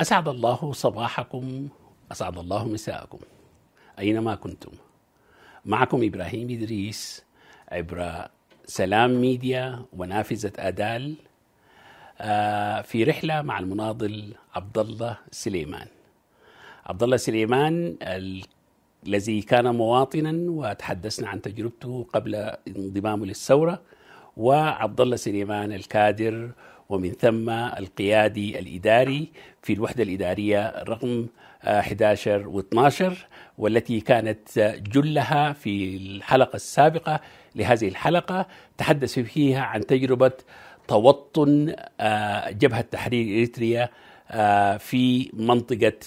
أسعد الله صباحكم أسعد الله مساءكم أينما كنتم معكم إبراهيم إدريس عبر سلام ميديا ونافذة أدال آه، في رحلة مع المناضل عبد الله سليمان عبد الله سليمان الذي كان مواطنا وتحدثنا عن تجربته قبل انضمامه للثورة وعبد الله سليمان الكادر ومن ثم القيادي الإداري في الوحدة الإدارية رقم 11 آه، و12 والتي كانت جلها في الحلقة السابقة لهذه الحلقة تحدث فيها عن تجربة توطن آه، جبهة تحرير إريتريا آه، في منطقة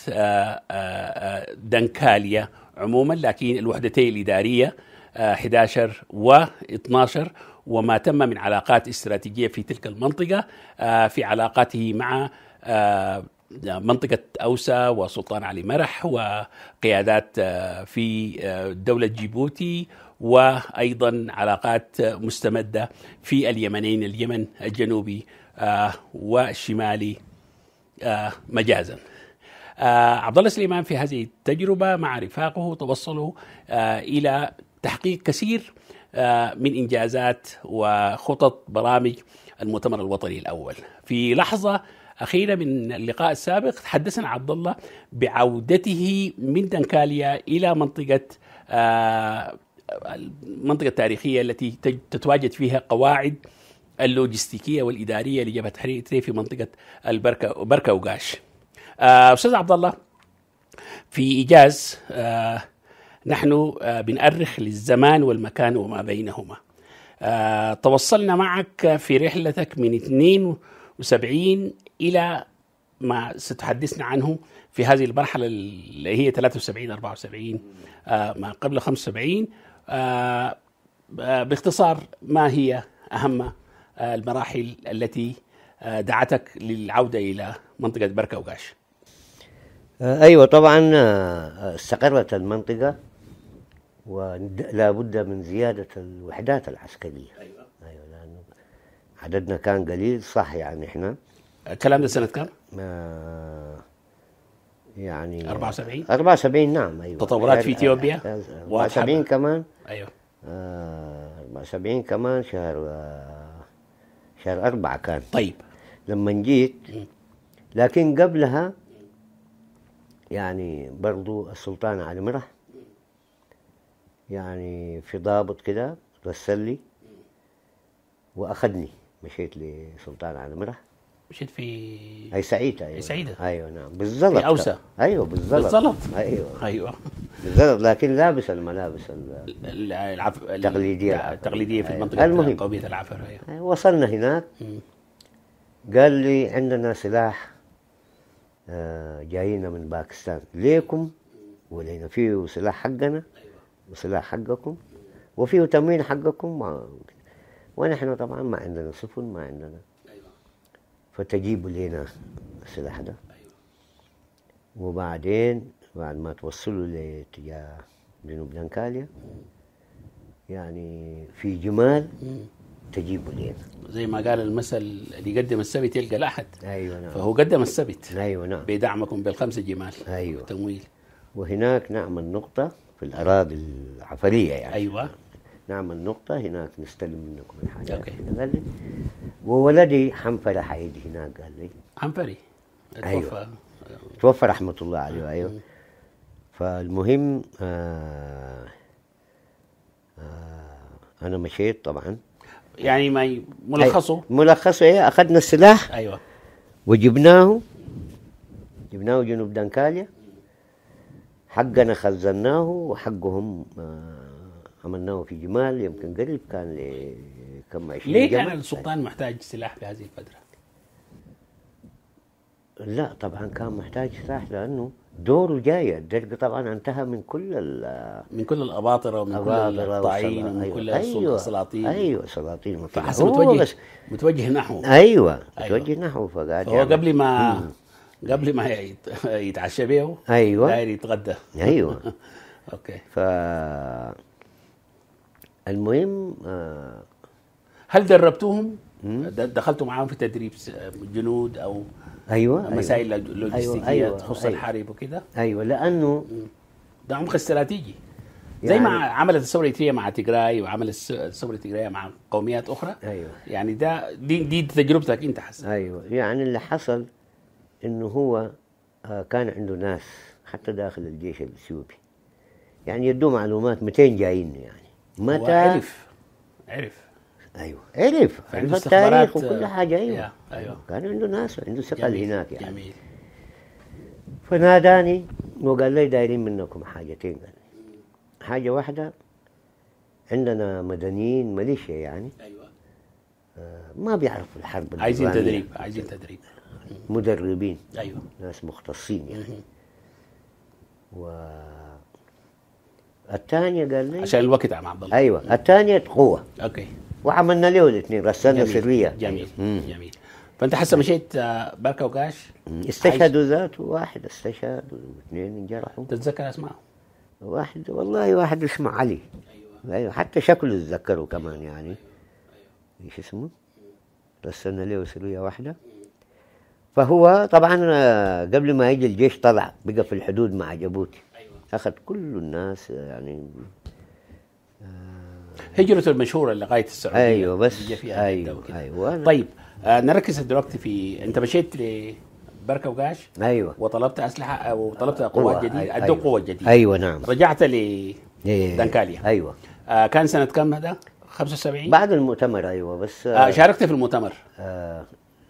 دنكاليا عموما لكن الوحدتين الإدارية 11 و 12 وما تم من علاقات استراتيجيه في تلك المنطقه آه، في علاقاته مع آه، منطقة أوسا وسلطان علي مرح وقيادات آه، في دولة جيبوتي وأيضا علاقات مستمدة في اليمنين اليمن الجنوبي والشمالي مجازا عبد الله سليمان في هذه التجربة مع رفاقه توصلوا إلى تحقيق كثير آه، من انجازات وخطط برامج المؤتمر الوطني الاول في لحظه اخيره من اللقاء السابق تحدثنا عبد الله بعودته من دنكاليا الى منطقه آه، المنطقه التاريخيه التي تتواجد فيها قواعد اللوجستيكيه والاداريه لجبهه تحرير في منطقه البركه بركه وقاش آه، استاذ عبد الله في ايجاز آه نحن آه، بنأرخ للزمان والمكان وما بينهما آه، توصلنا معك في رحلتك من 72 إلى ما ستحدثنا عنه في هذه المرحلة اللي هي 73 74 آه، ما قبل 75 باختصار ما هي أهم المراحل التي دعتك للعودة إلى منطقة بركة وقاش أيوة طبعا استقرت المنطقة ولا بد من زيادة الوحدات العسكرية أيوة أيوة لأنه عددنا كان قليل صح يعني إحنا كلام ده سنة كم؟ يعني 74 74 نعم أيوة تطورات في يعني إثيوبيا 74 كمان أيوة 74 آه، كمان شهر آه، شهر أربعة كان طيب لما جيت لكن قبلها يعني برضو السلطان علي مرح يعني في ضابط كده رسل لي واخذني مشيت لسلطان عمره مشيت في اي سعيده ايوه سعيده ايوه نعم بالزلط في اوسع ايوه بالزلط بالزلط ايوه ايوه بالزلط لكن لابس الملابس العف... التقليديه التقليديه في أيوة. المنطقه المهم قوميه العفر أيوة. وصلنا هناك قال لي عندنا سلاح آه، جايينا من باكستان ليكم ولينا فيه سلاح حقنا وسلاح حقكم وفيه تمرين حقكم ونحن طبعا ما عندنا سفن ما عندنا فتجيبوا لنا السلاح ده وبعدين بعد ما توصلوا لاتجاه جنوب لانكاليا يعني في جمال تجيبوا لنا زي ما قال المثل اللي يقدم السبت يلقى الاحد ايوه نعم فهو قدم السبت ايوه نعم بدعمكم بالخمسه جمال ايوه تمويل وهناك نعمل نقطه في الاراضي العفريه يعني ايوه نعمل نقطة هناك نستلم منكم الحاجات أوكي. قال لي وولدي حنفري حيجي هناك قال لي حنفري أيوة. توفى رحمة الله عليه آه. أيوة فالمهم آه آه أنا مشيت طبعا يعني ما ملخصه ملخصه ايه اخذنا السلاح ايوه وجبناه جبناه جنوب دنكاليا حقنا خزناه وحقهم عملناه آه، في جمال يمكن قريب كان لكم 20 ليه كان السلطان محتاج سلاح في هذه الفتره؟ لا طبعا كان محتاج سلاح لانه دوره جاي الدرق طبعا انتهى من كل من كل الاباطره ومن كل الطاعين ومن أيوة، كل أيوة السلاطين ايوه السلاطين أيوة فحسب متوجه متوجه نحوه أيوة،, ايوه متوجه أيوة. نحوه فقال هو قبل ما قبل ما يتعشى بيه ايوه داير يتغدى ايوه اوكي ف المهم آه، هل دربتوهم؟ دخلتوا معاهم في تدريب جنود او ايوه, أيوة. مسائل أيوة لوجستيكيه أيوة تخص أيوة الحرب وكده ايوه لانه ده عمق استراتيجي زي يعني ما عملت الثوره الاتريه مع تيغراي وعملت الثوره التجاريه مع قوميات اخرى ايوه يعني ده دي دي تجربتك انت حسن ايوه يعني اللي حصل انه هو آه، كان عنده ناس حتى داخل الجيش الاثيوبي يعني يدوا معلومات 200 جايين يعني متى عرف عرف ايوه عرف عرف التاريخ وكل حاجه ايوه ايوه كان عنده ناس عنده ثقل هناك يعني جميل فناداني وقال لي دايرين منكم حاجتين حاجه واحده عندنا مدنيين ميليشيا يعني ايوه آه، ما بيعرفوا الحرب عايزين تدريب عايزين تدريب مدربين ايوه ناس مختصين يعني و الثانية قال لي عشان الوقت يا عم عبد الله ايوه الثانية قوة اوكي وعملنا له الاثنين غسالنا سرية جميل جميل فانت حسب مشيت آه، بركة وكاش استشهدوا ذاته واحد استشهد واثنين انجرحوا تتذكر اسمعه واحد والله واحد اسمه علي ايوه ايوه حتى شكله تذكره كمان يعني أيوه. ايش اسمه؟ رسلنا له سرية واحدة فهو طبعا آه، قبل ما يجي الجيش طلع بقى في الحدود مع جيبوتي أيوة. اخذ كل الناس آه، يعني آه، هجرته المشهورة لغاية السعودية ايوه بس فيها ايوه ايوه طيب نركز دلوقتي في انت مشيت بركه وقاش ايوه وطلبت اسلحه وطلبت قوات جديده أيوة. ادوا أيوة. قوه جديده ايوه نعم رجعت ل دنكاليا إيه. ايوه آه كان سنه كم هذا؟ 75 بعد المؤتمر ايوه بس آه شاركت في المؤتمر آه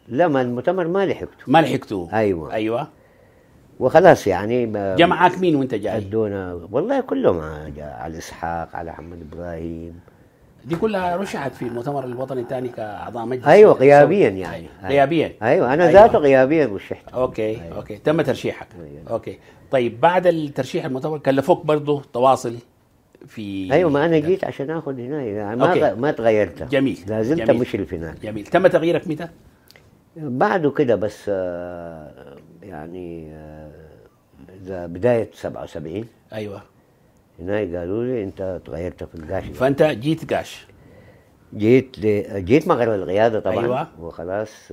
لا ما المؤتمر ما لحقته ما لحقته ايوه ايوه وخلاص يعني جا معاك مين وانت جاي؟ ادونا والله كلهم آه، على اسحاق على محمد ابراهيم دي كلها رشحت في المؤتمر الوطني الثاني كاعضاء مجلس ايوه غيابيا أيوة. يعني أيوة. غيابيا أيوة. ايوه انا أيوة. ذاته غيابيا رشحت اوكي أيوة. اوكي تم ترشيحك أيوة. اوكي طيب بعد الترشيح المؤتمر كلفوك برضه تواصل في ايوه ما انا جيت عشان اخذ هنا يعني ما أوكي. ما تغيرت جميل لا زلت مشرف هناك جميل تم تغييرك متى؟ بعده كده بس آه، يعني آه، اذا بدايه 77 ايوه هنا قالوا لي انت تغيرت في القاش فانت جيت قاش جيت ل... جيت مغرب القياده طبعا ايوه وخلاص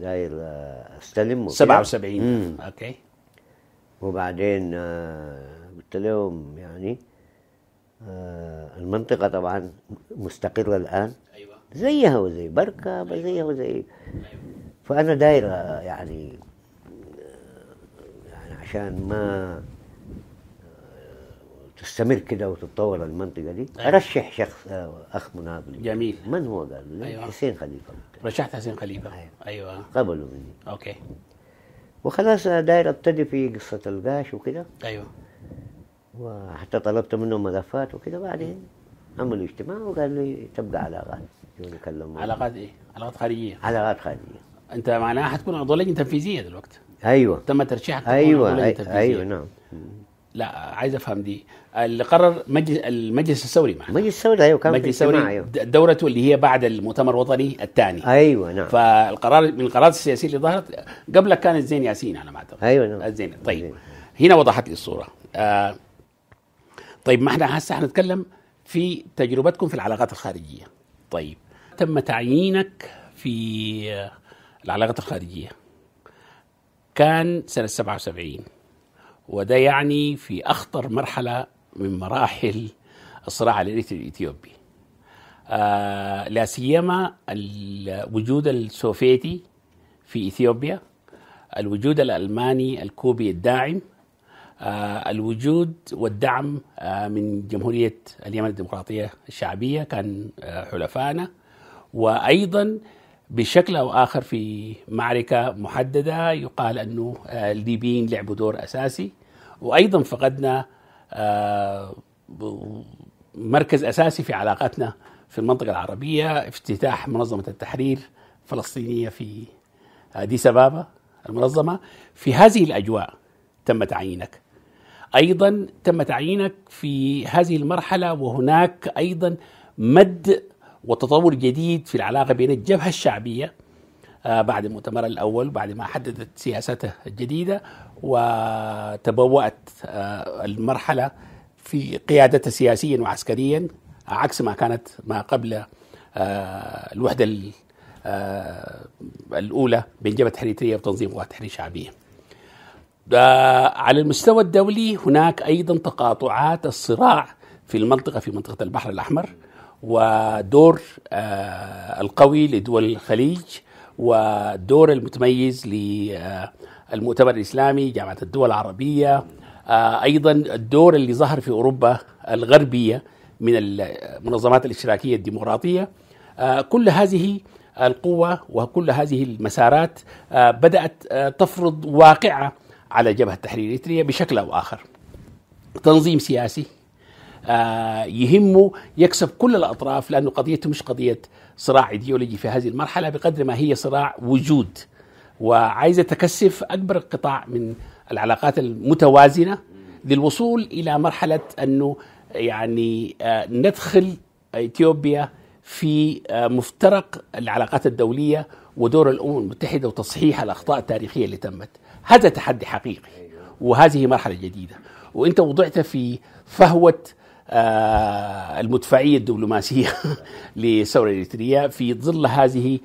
داير آه، استلم 77 اوكي وبعدين قلت لهم يعني المنطقه طبعا مستقره الان ايوه زيها وزي بركه أيوة. زيها وزي أيوة. فأنا داير يعني يعني عشان ما تستمر كده وتتطور المنطقة دي أيوة. أرشح شخص أخ مناضل جميل من هو قال لي؟ أيوة. حسين خليفة رشحت حسين خليفة أيوة, أيوة. قبلوا مني أوكي وخلاص داير أبتدي في قصة القاش وكده أيوة وحتى طلبت منهم ملفات وكده بعدين عملوا اجتماع وقال لي تبقى علاقات علاقات ايه؟ علاقات خارجيه علاقات خارجيه انت معناها حتكون عضو لجنه تنفيذيه دلوقتي ايوه تم ترشيحك ايوه أيوة, ايوه نعم لا عايز افهم دي اللي قرر مجلس المجلس الثوري معنا المجلس الثوري ايوه كان مجلس الثوري أيوة. دورته اللي هي بعد المؤتمر الوطني الثاني ايوه نعم فالقرار من القرارات السياسيه اللي ظهرت قبلك كانت زين ياسين على ما اعتقد ايوه نعم الزين طيب هنا وضحت لي الصوره آه طيب ما احنا هسه حنتكلم في تجربتكم في العلاقات الخارجيه طيب تم تعيينك في العلاقات الخارجية كان سنة 77 وده يعني في أخطر مرحلة من مراحل الصراع الإريتري الإثيوبي آه لا سيما الوجود السوفيتي في إثيوبيا الوجود الألماني الكوبي الداعم آه الوجود والدعم آه من جمهورية اليمن الديمقراطية الشعبية كان آه حلفائنا وأيضا بشكل او اخر في معركه محدده يقال انه آه، الليبيين لعبوا دور اساسي وايضا فقدنا آه، مركز اساسي في علاقاتنا في المنطقه العربيه افتتاح منظمه التحرير الفلسطينيه في اديس ابابا المنظمه في هذه الاجواء تم تعيينك ايضا تم تعيينك في هذه المرحله وهناك ايضا مد وتطور جديد في العلاقة بين الجبهة الشعبية آه، بعد المؤتمر الأول بعد ما حددت سياسته الجديدة وتبوأت آه، المرحلة في قيادته سياسيا وعسكريا عكس ما كانت ما قبل آه، الوحدة الأولى بين جبهة تحرير وتنظيم قوات تحرير شعبية على المستوى الدولي هناك أيضا تقاطعات الصراع في المنطقة في منطقة البحر الأحمر ودور آه، القوي لدول الخليج والدور المتميز للمؤتمر آه، الإسلامي جامعة الدول العربية آه، أيضا الدور اللي ظهر في أوروبا الغربية من المنظمات الاشتراكية الديمقراطية كل هذه القوة وكل هذه المسارات بدأت تفرض واقعة على جبهة التحرير الإثرية بشكل أو آخر تنظيم سياسي آه، يهمه يكسب كل الاطراف لانه قضيته مش قضيه صراع ايديولوجي في هذه المرحله بقدر ما هي صراع وجود وعايزه تكثف اكبر قطاع من العلاقات المتوازنه للوصول الى مرحله انه يعني آه، ندخل اثيوبيا في آه، مفترق العلاقات الدوليه ودور الامم المتحده وتصحيح الاخطاء التاريخيه اللي تمت هذا تحدي حقيقي وهذه مرحله جديده وانت وضعت في فهوه آه، المدفعية الدبلوماسية للثورة الإريترية في ظل هذه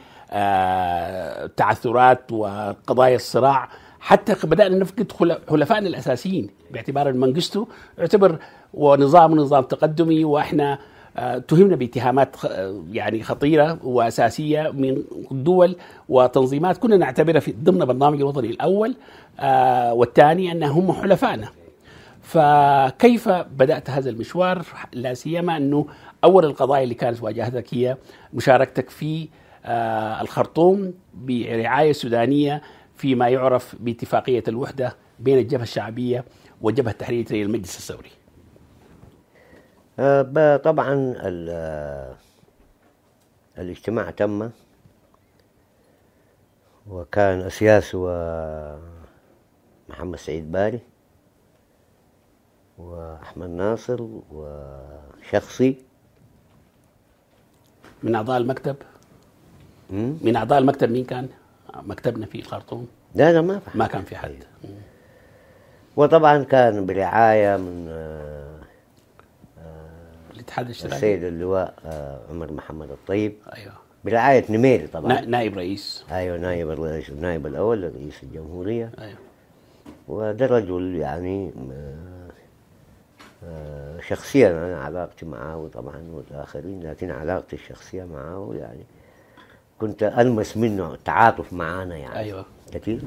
التعثرات آه، وقضايا الصراع حتى بدأنا نفقد حلفائنا الأساسيين باعتبار المنجستو يعتبر ونظام نظام تقدمي وإحنا اتهمنا آه، باتهامات يعني خطيره واساسيه من دول وتنظيمات كنا نعتبرها في ضمن برنامج الوطني الاول والثاني ان هم حلفائنا فكيف بدات هذا المشوار لا سيما انه اول القضايا اللي كانت واجهتك هي مشاركتك في آه، الخرطوم برعايه سودانيه فيما يعرف باتفاقيه الوحده بين الجبهه الشعبيه وجبهه تحرير المجلس الثوري. آه، طبعا آه، الاجتماع تم وكان أسياس ومحمد سعيد باري واحمد ناصر وشخصي من اعضاء المكتب من اعضاء المكتب مين كان؟ مكتبنا في الخرطوم لا لا ما في ما كان في حد إيه. وطبعا كان برعايه من الاتحاد آه، الاشتراكي السيد اللواء آه، عمر محمد الطيب ايوه برعايه نميري طبعا نائب رئيس ايوه نائب النائب الاول لرئيس الجمهوريه ايوه ودرجوا يعني آه، آه، شخصيا أنا علاقتي معه طبعا والآخرين لكن علاقتي الشخصية معه يعني كنت ألمس منه التعاطف معانا يعني أيوة كثير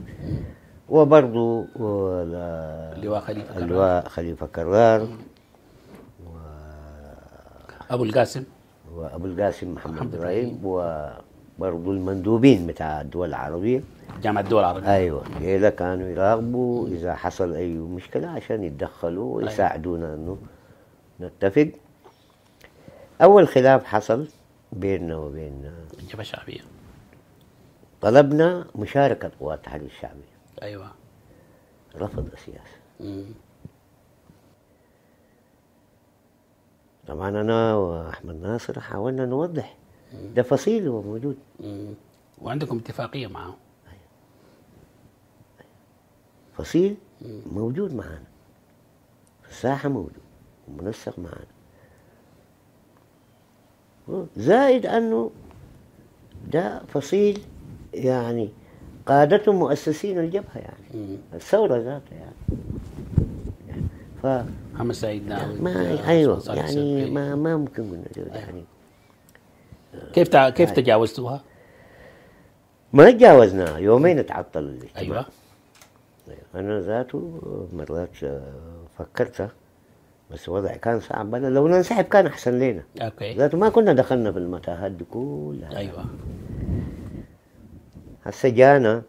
وبرضه اللواء خليفة اللواء خليفة كرار و... أبو القاسم وأبو القاسم محمد إبراهيم و برضو المندوبين بتاع الدول العربية جامعة الدول العربية أيوة إذا كانوا يراقبوا إذا حصل أي مشكلة عشان يتدخلوا طيب. ويساعدونا أنه نتفق أول خلاف حصل بيننا وبين الجبهة الشعبية طلبنا مشاركة قوات التحالف الشعبي أيوة رفض السياسة طبعا أنا وأحمد ناصر حاولنا نوضح ده فصيل هو موجود وعندكم اتفاقيه معه فصيل موجود معانا في الساحه موجود ومنسق معانا زائد انه ده فصيل يعني قادته مؤسسين الجبهه يعني الثوره ذاتها يعني ف محمد سعيد نعم ما ايوه يعني ما ما ممكن يعني كيف تع... كيف تجاوزتوها؟ ما تجاوزناها يومين تعطل الاجتماع ايوه طيب، انا ذاته مرات آه، فكرت آه، بس الوضع كان صعب انا لو ننسحب كان احسن لنا اوكي ذاته ما كنا دخلنا في المتاهات دي كلها ايوه هسه جانا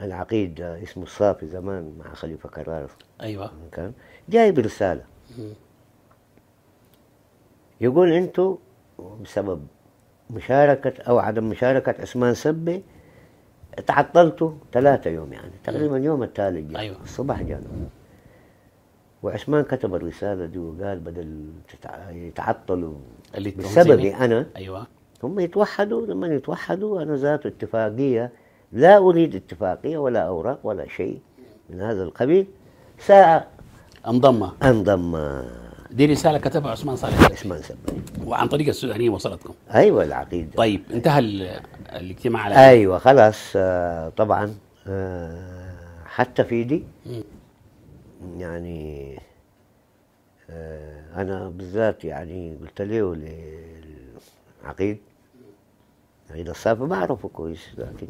العقيد آه، اسمه الصافي زمان مع خليفه كرار ايوه كان جاي برساله يقول انتم بسبب مشاركة أو عدم مشاركة عثمان سبة تعطلته ثلاثة يوم يعني تقريبا يوم الثالث يعني أيوة. الصبح جانا وعثمان كتب الرسالة دي وقال بدل يتعطلوا بسببي أنا أيوة هم يتوحدوا لما يتوحدوا أنا ذات اتفاقية لا أريد اتفاقية ولا أوراق ولا شيء من هذا القبيل ساعة انضم انضم دي رساله كتبها عثمان صالح عثمان صالح وعن طريق السودانيه وصلتكم ايوه العقيده طيب انتهى الاجتماع على ايوه خلاص آه، طبعا آه، حتى في دي يعني آه، انا بالذات يعني قلت له للعقيد عقيد ما بعرفه كويس لكن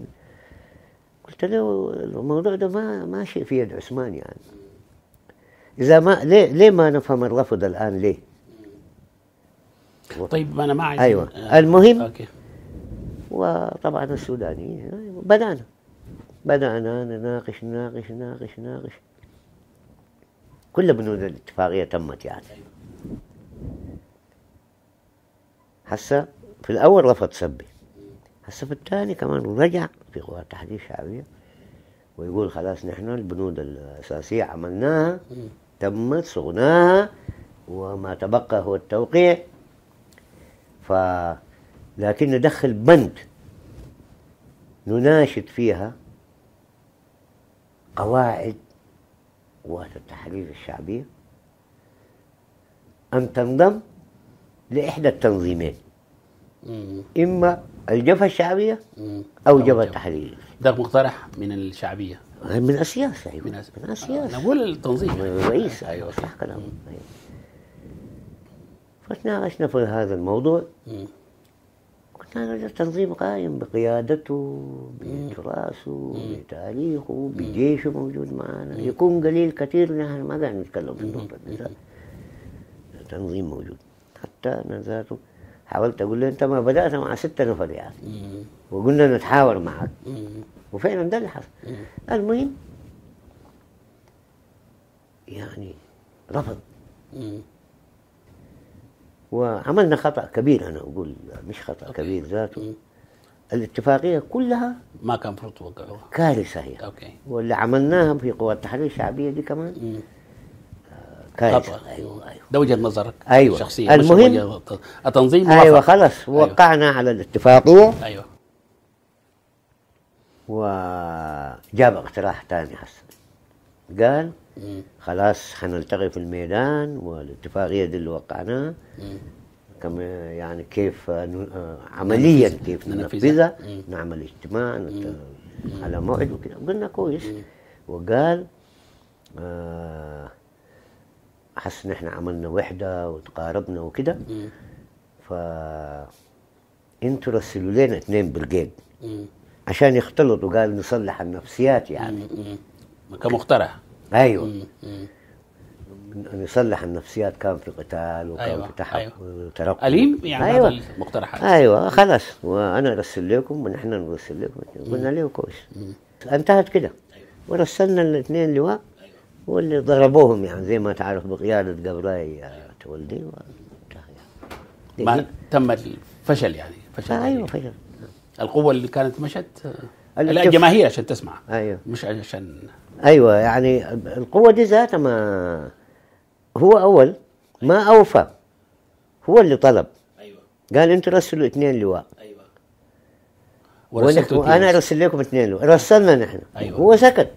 قلت له الموضوع ده ما ماشي في يد عثمان يعني إذا ما ليه, ليه ما نفهم الرفض الآن ليه؟ طيب أنا ما عايز أيوة آه. المهم أوكي. وطبعا السودانيين بدأنا بدأنا نناقش نناقش نناقش نناقش كل بنود الاتفاقية تمت يعني هسه في الأول رفض سبي هسه في الثاني كمان رجع في قوى التحرير الشعبية ويقول خلاص نحن البنود الأساسية عملناها تم صغناها وما تبقى هو التوقيع ف لكن ندخل بند نناشد فيها قواعد قوات التحرير الشعبية أن تنضم لإحدى التنظيمين إما الجبهة الشعبية أو جبهة التحرير ده مقترح من الشعبية من السياسه ايوه من, أس... من اسياس آه، التنظيم الرئيس ايوه صح كلام أيوة. فتناقشنا في هذا الموضوع قلت هذا التنظيم قائم بقيادته بتراثه بتاريخه بجيشه موجود معنا يكون قليل كثير نحن ما قاعدين نتكلم في النقطة التنظيم موجود حتى أنا ذاته حاولت أقول له أنت ما بدأت مع ستة نفر يعني وقلنا نتحاور معك وفعلا ده اللي حصل المهم يعني رفض وعملنا خطا كبير انا اقول مش خطا أوكي. كبير ذاته الاتفاقيه كلها ما كان المفروض توقعوها كارثه هي اوكي واللي عملناها في قوى التحرير الشعبيه دي كمان مم. كارثه طبعا. ايوه ايوه ده وجهه نظرك ايوه شخصيا المهم التنظيم أيوة, ايوه خلاص وقعنا على الاتفاقيه ايوه وجاب اقتراح ثاني هسه قال خلاص حنلتقي في الميدان والاتفاقيه دي اللي وقعناها كم يعني كيف آه، عمليا كيف ننفذها نعمل اجتماع على موعد وكذا قلنا كويس وقال آه، حس ان احنا عملنا وحده وتقاربنا وكده ف انتوا رسلوا لنا اثنين برجيد عشان يختلطوا قال نصلح النفسيات يعني كمقترح ايوه نصلح النفسيات كان في قتال وكان أيوة. في تحقق أيوة. وترقب أليم يعني أيوة. المقترحات أيوة خلاص وأنا أرسل لكم ونحن نرسل لكم قلنا له كويس انتهت كده أيوه. ورسلنا الاثنين لواء أيوه. واللي ضربوهم يعني زي ما تعرف بقيادة قبراي آه، تولدي وانتهى يعني. ما تم الفشل يعني فشل أيوة يعني. فشل القوه اللي كانت مشت الجماهير عشان تسمع ايوه مش عشان ايوه يعني القوه دي ذاتها ما هو اول ما اوفى هو اللي طلب ايوه قال انتوا رسلوا اثنين لواء ايوه ورسلتوا وانا ارسل لكم اثنين لواء رسلنا نحن ايوه هو سكت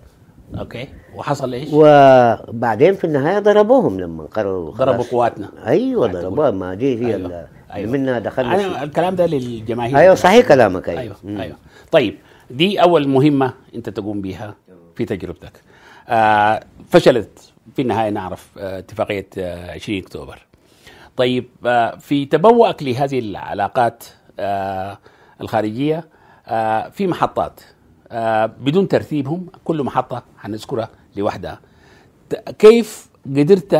اوكي وحصل ايش؟ وبعدين في النهايه ضربوهم لما قرروا ضربوا قواتنا ايوه ضربوها ما دي هي أيوة. أيوة. منا دخلنا أنا الكلام ده للجماهير ايوه صحيح أيوة، كلامك ايوه ايوه, أيوة. طيب دي اول مهمه انت تقوم بها في تجربتك آه فشلت في النهايه نعرف آه اتفاقيه آه 20 اكتوبر طيب آه في تبوأك لهذه العلاقات آه الخارجيه آه في محطات آه بدون ترتيبهم كل محطه حنذكرها لوحدها كيف قدرت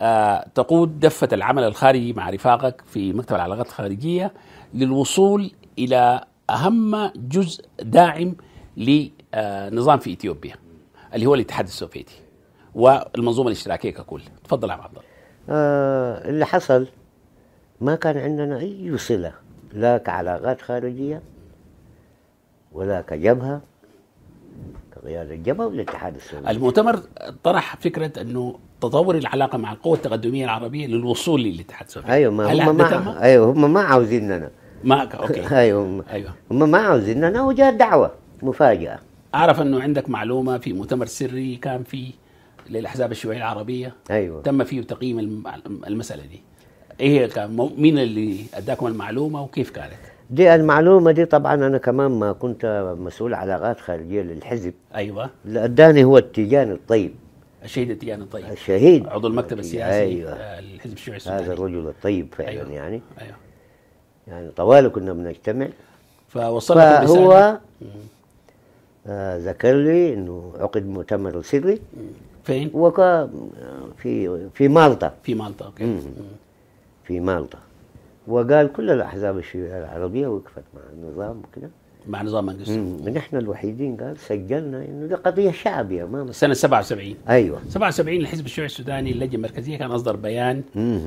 آه، تقود دفة العمل الخارجي مع رفاقك في مكتب العلاقات الخارجية للوصول إلى أهم جزء داعم لنظام في إثيوبيا اللي هو الاتحاد السوفيتي والمنظومة الاشتراكية ككل تفضل يا عبد الله آه اللي حصل ما كان عندنا أي صلة لا كعلاقات خارجية ولا كجبهة قيادة الجبهه والاتحاد السوفيتي المؤتمر طرح فكره انه تطور العلاقه مع القوى التقدميه العربيه للوصول للاتحاد السوفيتي ايوه ما هم ما ايوه هم ما عاوزيننا ما اوكي ايوه هم ايوه هم ما عاوزيننا وجاءت دعوه مفاجاه اعرف انه عندك معلومه في مؤتمر سري كان فيه للاحزاب الشيوعيه العربيه ايوه تم فيه تقييم المساله دي ايه كان مين اللي اداكم المعلومه وكيف كانت؟ دي المعلومه دي طبعا انا كمان ما كنت مسؤول علاقات خارجيه للحزب ايوه اداني هو التيجان الطيب الشهيد التيجان الطيب الشهيد عضو المكتب السياسي أيوة. الحزب آه، الشيوعي السوداني هذا الرجل الطيب فعلا أيوة. يعني أيوة. يعني طوال كنا بنجتمع فوصلنا فهو آه ذكر لي انه عقد مؤتمر سري فين؟ وكان آه، في في مالطا في مالطا اوكي في مالطا وقال كل الأحزاب الشيوعية العربية وقفت مع النظام وكذا مع نظام منقسم نحن الوحيدين قال سجلنا انه دي قضيه شعبيه ما سنه 77 ايوه 77 الحزب الشيوعي السوداني اللجنه المركزيه كان اصدر بيان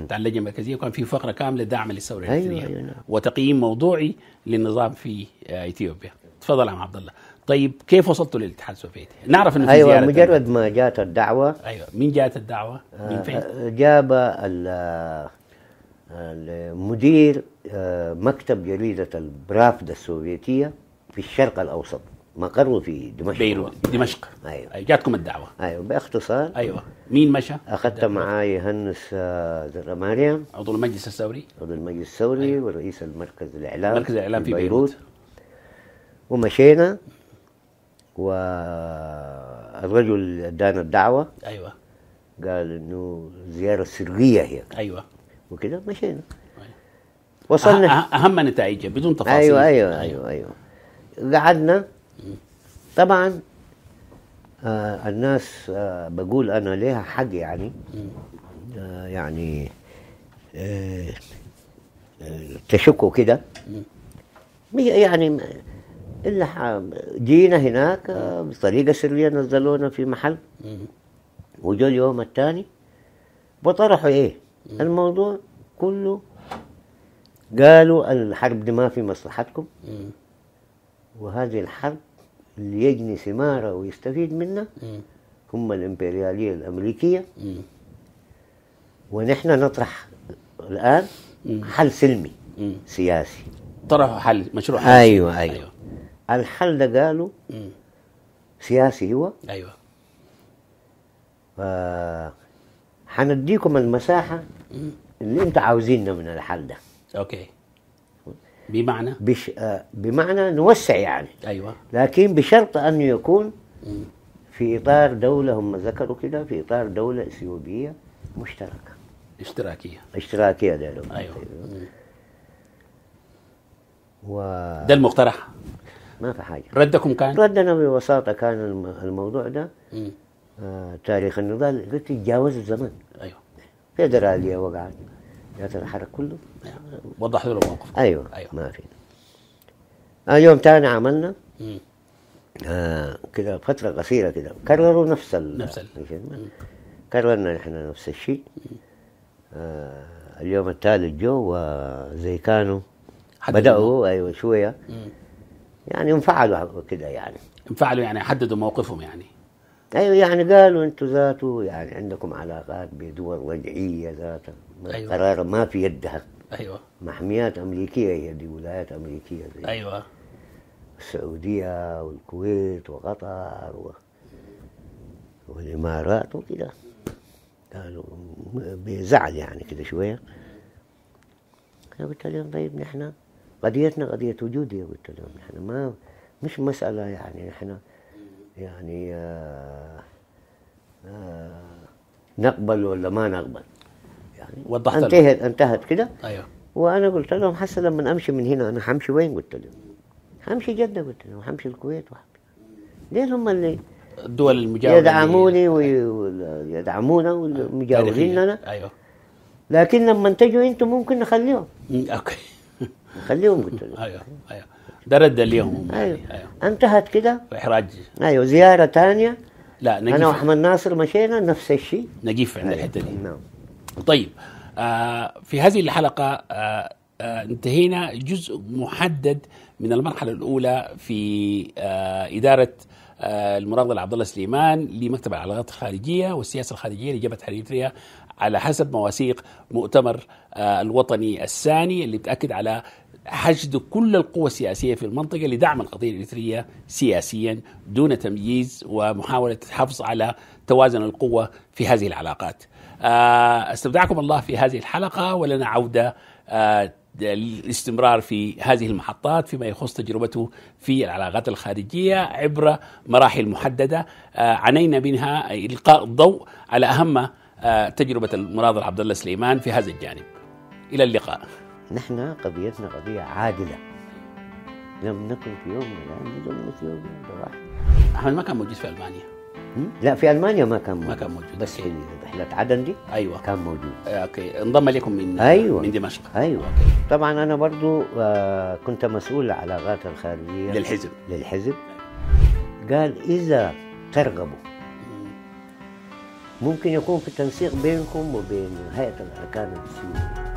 بتاع اللجنه المركزيه وكان في فقره كامله دعم للثوره الالكترونيه أيوة أيوة. نعم. وتقييم موضوعي للنظام في آه، اثيوبيا تفضل يا عم عبد الله طيب كيف وصلتوا للاتحاد السوفيتي؟ نعرف انه في ايوه زيارة مجرد ما جات الدعوه ايوه مين جات الدعوه؟ من آه، فين؟ جاب مدير آه، مكتب جريدة البرافدة السوفيتية في الشرق الأوسط مقره في دمشق بيروت دمشق ايوه جاتكم الدعوه ايوه باختصار ايوه مين مشى؟ اخذت معي يهنس آه، مريم عضو المجلس الثوري عضو المجلس الثوري أيوة. ورئيس المركز الاعلام مركز الاعلام في بيروت, بيروت. ومشينا والرجل ادانا الدعوه ايوه قال انه زياره سريه هي ايوه وكده مشينا طيب. وصلنا أه- أه- اهم نتائجها بدون تفاصيل ايوه ايوه ايوه ايوه, أيوة. قعدنا طبعا آه الناس آه بقول انا ليها حق يعني آه يعني آه, آه، تشكوا كده يعني الا جينا هناك بطريقه سريه نزلونا في محل وجو اليوم الثاني وطرحوا ايه الموضوع كله قالوا الحرب دي ما في مصلحتكم وهذه الحرب اللي يجني ثماره ويستفيد منها هم الامبرياليه الامريكيه ونحن نطرح الان حل سلمي سياسي طرحوا حل مشروع حل أيوة, سلمي. أيوة. ايوه الحل ده قالوا سياسي هو ايوه آه، هنديكم المساحه اللي انتوا عاوزينها من الحل ده اوكي بمعنى بش... آه، بمعنى نوسع يعني ايوه لكن بشرط انه يكون في اطار دوله هم ذكروا كده في اطار دوله اثيوبيه مشتركه اشتراكيه اشتراكيه ده ايوه و... ده المقترح ما في حاجه ردكم كان ردنا ببساطه كان الموضوع ده م. تاريخ النضال قلت تجاوز الزمن ايوه فيدرالية وقعت جات الحرك كله أيوة. وضح له الموقف أيوة. ايوه ما في اليوم آه، ثاني تاني عملنا آه كده فترة قصيرة كده كرروا نفس ال نفس ال كررنا نحن نفس الشيء آه اليوم الثالث جو وزي كانوا بدأوا ايوه شوية مم. يعني انفعلوا كده يعني انفعلوا يعني حددوا موقفهم يعني ايوه يعني قالوا انتم ذاته يعني عندكم علاقات بدول وجعيه ذاتها أيوة. قرار ما في يدها ايوه محميات امريكيه هي دي ولايات امريكيه دي. ايوه السعوديه والكويت وقطر و... والامارات وكده قالوا بزعل يعني كده شويه قلت لهم طيب نحن قضيتنا قضيه وجوديه قلت لهم نحن ما مش مساله يعني نحن يعني آه، آه، نقبل ولا ما نقبل يعني وضحت انتهت لهم. انتهت كده ايوه وانا قلت لهم حتى لما امشي من هنا انا حمشي وين قلت لهم حمشي جده قلت لهم حمشي الكويت وحمشي ليه هم اللي الدول المجاوره يدعموني ويدعمونا أيوه. ومجاورين لنا ايوه لكن لما تجوا انتم ممكن نخليهم اوكي نخليهم قلت لهم ايوه ايوه ده رد اليوم أيوه. أيوه. انتهت كده احراج ايوه زياره ثانيه لا نجيف انا واحمد ناصر مشينا نفس الشيء نجيف عند أيوه. الحته دي نعم طيب آه في هذه الحلقه آه آه انتهينا جزء محدد من المرحله الاولى في آه اداره آه المناضل عبد الله سليمان لمكتب العلاقات الخارجيه والسياسه الخارجيه لجبهه اريتريا على حسب مواثيق مؤتمر آه، الوطني الثاني اللي بتاكد على حشد كل القوى السياسيه في المنطقه لدعم القضيه الاريتريه سياسيا دون تمييز ومحاوله الحفظ على توازن القوه في هذه العلاقات. آه، استودعكم الله في هذه الحلقه ولنا عوده آه، للاستمرار في هذه المحطات فيما يخص تجربته في العلاقات الخارجيه عبر مراحل محدده آه، عنينا منها القاء الضوء على اهم تجربه المناظر عبد الله سليمان في هذا الجانب. الى اللقاء. نحن قضيتنا قضية عادلة لم نكن في يوم من الأيام نظلم في يومنا واحد أحمد ما كان موجود في ألمانيا لا في المانيا ما كان موجود ما كان موجود بس في رحله عدن دي ايوه كان موجود آه، اوكي انضم لكم من أيوة. من دمشق ايوه أوكي. طبعا انا برضو آه، كنت مسؤول العلاقات الخارجيه للحزب للحزب قال اذا ترغبوا ممكن يكون في تنسيق بينكم وبين هيئه الاركان السوريه